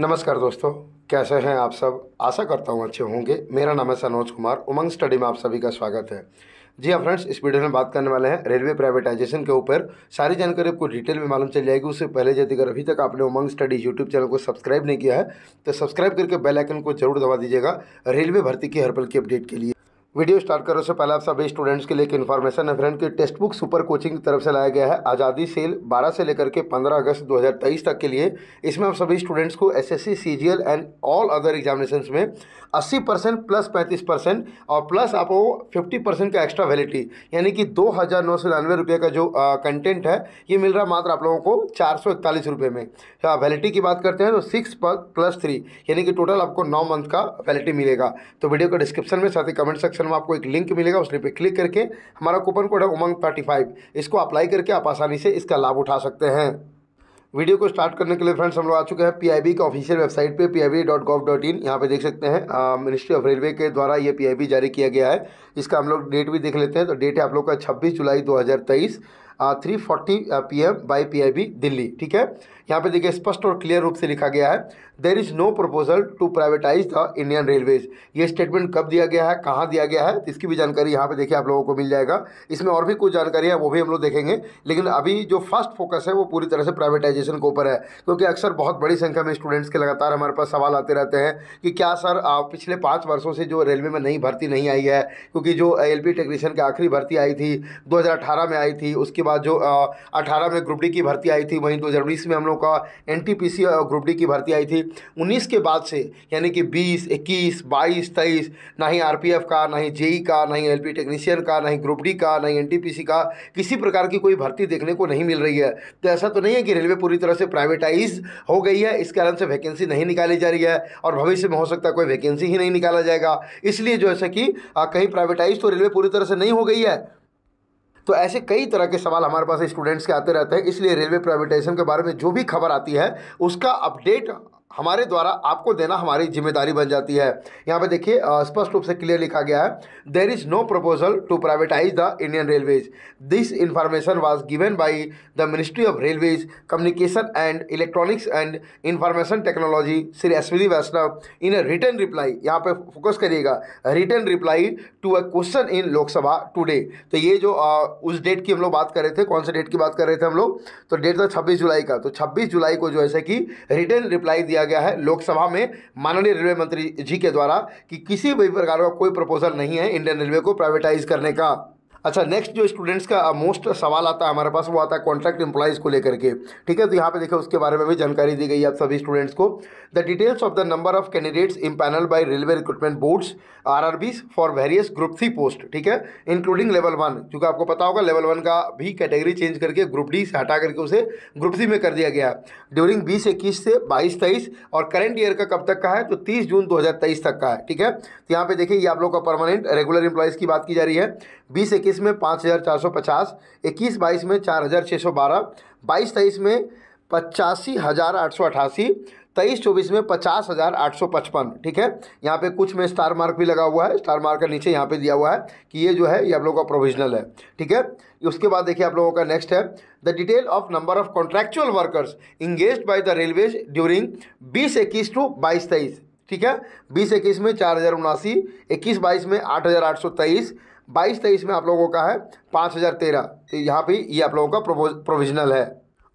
नमस्कार दोस्तों कैसे हैं आप सब आशा करता हूं अच्छे होंगे मेरा नाम है सनोज कुमार उमंग स्टडी में आप सभी का स्वागत है जी हाँ फ्रेंड्स इस वीडियो में बात करने वाले हैं रेलवे प्राइवेटाइजेशन के ऊपर सारी जानकारी आपको डिटेल में मालूम चल जाएगी उससे पहले यदि अगर अभी तक आपने उमंग स्टडी यूट्यूब चैनल को सब्सक्राइब नहीं किया है तो सब्सक्राइब करके बेलाइकन को जरूर दबा दीजिएगा रेलवे भर्ती की हर पल की अपडेट के लिए वीडियो स्टार्ट करो से पहले आप सभी स्टूडेंट्स के लिए एक इन्फॉर्मेशन है फ्रेंड कि टेक्स्ट बुक सुपर कोचिंग की तरफ से लाया गया है आज़ादी सेल 12 से लेकर के 15 अगस्त 2023 तक के लिए इसमें आप सभी स्टूडेंट्स को SSC, CGL and all other examination में 80 परसेंट प्लस पैंतीस परसेंट और प्लस आपको फिफ्टी परसेंट का एक्स्ट्रा वैलिटी यानी कि दो हज़ार नौ सौ रुपये का जो कंटेंट है ये मिल रहा मात्र आप लोगों को चार सौ इकतालीस रुपये में वैलिटी तो की बात करते हैं तो सिक्स प्लस थ्री यानी कि टोटल आपको नौ मंथ का वैलिटी मिलेगा तो वीडियो का डिस्क्रिप्शन में साथ ही कमेंट सेक्शन डिस्क्रिप्शन में आपको एक लिंक मिलेगा उस लिंक पर क्लिक करके हमारा कूपन कोड है उमंग थर्टी फाइव इसको अप्लाई करके आप आसानी से इसका लाभ उठा सकते हैं वीडियो को स्टार्ट करने के लिए फ्रेंड्स हम लोग आ चुके हैं पीआईबी के ऑफिशियल वेबसाइट पे पीआईबी.gov.in यहाँ पे देख सकते हैं मिनिस्ट्री ऑफ रेलवे के द्वारा ये पीआईबी जारी किया गया है इसका हम लोग डेट भी देख लेते हैं तो डेट है आप लोग का 26 जुलाई 2023 three forty P M by P I B Delhi ठीक है यहाँ पे देखिए स्पष्ट और क्लियर रूप से लिखा गया है there is no proposal to privatise the Indian railways ये स्टेटमेंट कब दिया गया है कहाँ दिया गया है इसकी भी जानकारी यहाँ पे देखिए आप लोगों को मिल जाएगा इसमें और भी कुछ जानकारी है वो भी हम लोग देखेंगे लेकिन अभी जो फर्स्ट फोकस है वो पूरी तरह से प्राइवेटाइजेशन के ऊपर है क्योंकि अक्सर बहुत बड़ी संख्या में स्टूडेंट्स के लगातार हमारे पास सवाल आते रहते हैं कि क्या सर पिछले पाँच वर्षों से जो रेलवे में नई भर्ती नहीं आई है क्योंकि जो एल टेक्नीशियन की आखिरी भर्ती आई थी दो में आई थी उसके बाद जो अठारह में ग्रुप डी की भर्ती आई थी वहीं दो हज़ार उन्नीस में हम लोग का N T P C group D की भर्ती आई थी उन्नीस के बाद से यानी कि बीस इक्कीस बाईस तेईस ना ही आर का ना ही जेई का ना ही एल पी टेक्नीशियन का ना ही ग्रुप डी का ना ही एन टी पी सी का किसी प्रकार की कोई भर्ती देखने को नहीं मिल रही है तो ऐसा तो नहीं है कि रेलवे पूरी तरह से प्राइवेटाइज हो गई है इस कारण से वैकेंसी नहीं निकाली जा रही है और भविष्य में हो सकता है कोई वैकेंसी ही नहीं निकाला जाएगा इसलिए जो है कि कहीं प्राइवेटाइज तो रेलवे पूरी तरह से नहीं हो गई है तो ऐसे कई तरह के सवाल हमारे पास स्टूडेंट्स के आते रहते हैं इसलिए रेलवे प्राइवेटाइजेशन के बारे में जो भी खबर आती है उसका अपडेट हमारे द्वारा आपको देना हमारी जिम्मेदारी बन जाती है यहाँ पे देखिए स्पष्ट रूप से क्लियर लिखा गया है there is no proposal to privatise the Indian railways this information was given by the ministry of railways communication and electronics and information technology Shri Ashwini Vaishnaw in return reply यहाँ पे फोकस करिएगा return reply to a question in Lok Sabha today तो ये जो आ, उस date की हम लोग बात कर रहे थे कौन से डेट की बात कर रहे थे हम लोग तो डेट था छब्बीस जुलाई का तो छब्बीस जुलाई को जो है कि रिटर्न रिप्लाई दिया दिया गया है लोकसभा में माननीय रेलवे मंत्री जी के द्वारा कि किसी भी प्रकार का कोई प्रपोजल नहीं है इंडियन रेलवे को प्राइवेटाइज करने का अच्छा नेक्स्ट जो स्टूडेंट्स का मोस्ट uh, सवाल आता है हमारे पास वो आता है कॉन्ट्रैक्ट एम्प्लॉयज़ को लेकर के ठीक है तो यहाँ पे देखो उसके बारे में भी जानकारी दी गई आप सभी स्टूडेंट्स को the details of the number of candidates in panel by railway recruitment boards are for various group three post ठीक है इंक्लूडिंग लेवल वन क्योंकि आपको पता होगा लेवल वन का भी कैटेगरी चेंज करके ग्रुप डी से हटा करके उसे ग्रुप सी में कर दिया गया ड्यूरिंग बीस इक्कीस से बाईस तेईस और करंट ईयर का कब तक का है तो तीस जून दो तक का है ठीक है तो यहाँ पे देखिए ये आप लोग का परमानेंट रेगुलर एम्प्लॉयज़ की बात की जा रही है बीस इक्कीस इक्कीस में पाँच हज़ार चार सौ पचास इक्कीस बाईस में चार हज़ार छः सौ बारह बाईस तेईस में पचासी हज़ार आठ सौ अठासी तेईस चौबीस में पचास हज़ार आठ सौ पचपन ठीक है यहाँ पे कुछ में स्टार मार्क भी लगा हुआ है स्टार मार्क का नीचे यहाँ पे दिया हुआ है कि ये जो है ये आप लोगों का प्रोविजनल है ठीक है उसके बाद देखिए आप लोगों का नेक्स्ट है the detail of number of contractual workers engage by the railways during बीस इक्कीस टू बाईस तेईस ठीक है बीस इक्कीस में चार हज़ार उनासी इक्कीस बाईस में आठ हज़ार आठ सौ तेईस बाईस तेईस में आप लोगों का है पाँच हज़ार तेरह तो यहाँ पर ये आप लोगों का प्रोविजनल है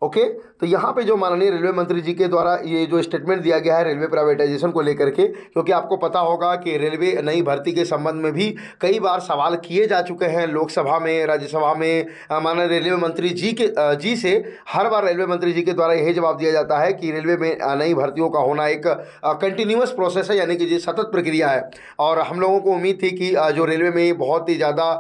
ओके तो यहाँ पे जो माननीय रेलवे मंत्री जी के द्वारा ये जो स्टेटमेंट दिया गया है रेलवे प्राइवेटाइजेशन को लेकर के क्योंकि आपको पता होगा कि रेलवे नई भर्ती के संबंध में भी कई बार सवाल किए जा चुके हैं लोकसभा में राज्यसभा में माननीय रेलवे मंत्री जी के जी से हर बार रेलवे मंत्री जी के द्वारा यही जवाब दिया जाता है कि रेलवे में नई भर्तियों का होना एक कंटिन्यूस प्रोसेस है यानी कि जी सतत प्रक्रिया है और हम लोगों को उम्मीद थी कि जो रेलवे में बहुत ही ज़्यादा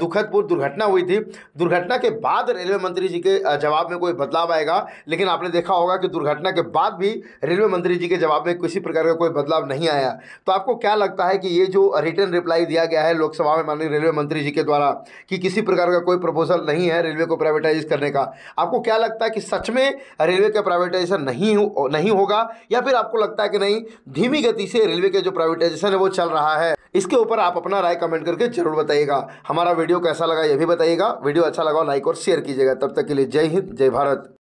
दुखदपूर्ण दुर्घटना हुई थी दुर्घटना के बाद रेलवे मंत्री जी के जवाब में कोई बदलाव आएगा लेकिन आपने देखा होगा कि दुर्घटना के बाद भी रेलवे मंत्री जी के जवाब में किसी प्रकार का कोई बदलाव नहीं आया तो आपको क्या लगता है कि ये जो रिटर्न रिप्लाई दिया गया है लोकसभा में माननीय रेलवे मंत्री जी के द्वारा कि किसी प्रकार का कोई प्रपोजल नहीं है रेलवे को प्राइवेटाइज करने का आपको क्या लगता है कि सच में रेलवे का प्राइवेटाइजेशन नहीं हो, नहीं होगा या फिर आपको लगता है कि नहीं धीमी गति से रेलवे के जो प्राइवेटाइजेशन है वो चल रहा है इसके ऊपर आप अपना राय कमेंट करके जरूर बताइएगा हमारा वीडियो कैसा लगा यह भी बताइएगा वीडियो अच्छा लगा लाइक और शेयर कीजिएगा तब तक के लिए जय हिंद जय भारत